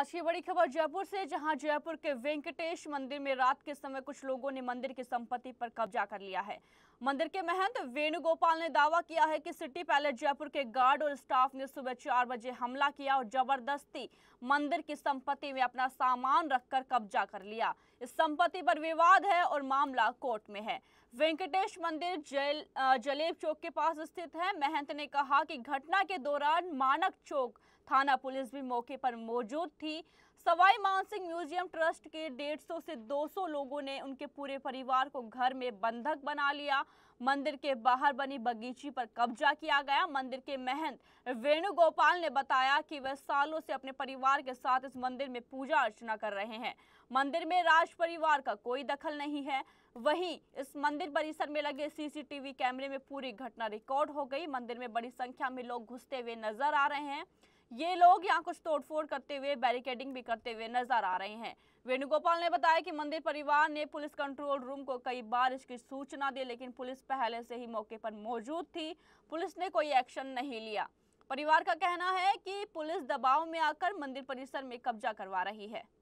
आज की बड़ी खबर जयपुर से जहां जयपुर के वेंकटेश मंदिर में रात के समय कुछ लोगों ने मंदिर की संपत्ति पर कब्जा कर लिया है मंदिर के महंत वेणुगोपाल ने दावा किया है कि सिटी पैलेस जयपुर के गार्ड और स्टाफ ने सुबह चार बजे हमला किया और जबरदस्ती मंदिर की संपत्ति में अपना सामान रखकर कब्जा कर लिया इस संपत्ति पर विवाद है और मामला कोर्ट में है वेंकटेश मंदिर जल जलेब चौक के पास स्थित है महंत ने कहा कि घटना के दौरान मानक चौक थाना पुलिस भी मौके पर मौजूद थी सवाई मानसिंह म्यूजियम ट्रस्ट के 150 से 200 लोगों ने उनके पूरे परिवार को घर में बंधक बना लिया मंदिर के बाहर बनी बगीची पर कब्जा किया गया मंदिर के महंत वेणुगोपाल ने बताया कि वह सालों से अपने परिवार के साथ इस मंदिर में पूजा अर्चना कर रहे हैं मंदिर में राज परिवार का कोई दखल नहीं है वहीं इस मंदिर परिसर में लगे सीसीटीवी कैमरे में पूरी घटना रिकॉर्ड हो गई मंदिर में बड़ी संख्या में लोग घुसते हुए नजर आ रहे हैं ये लोग यहाँ कुछ तोड़फोड़ करते हुए बैरिकेडिंग भी करते हुए नजर आ रहे हैं वेणुगोपाल ने बताया कि मंदिर परिवार ने पुलिस कंट्रोल रूम को कई बार इसकी सूचना दी लेकिन पुलिस पहले से ही मौके पर मौजूद थी पुलिस ने कोई एक्शन नहीं लिया परिवार का कहना है कि पुलिस दबाव में आकर मंदिर परिसर में कब्जा करवा रही है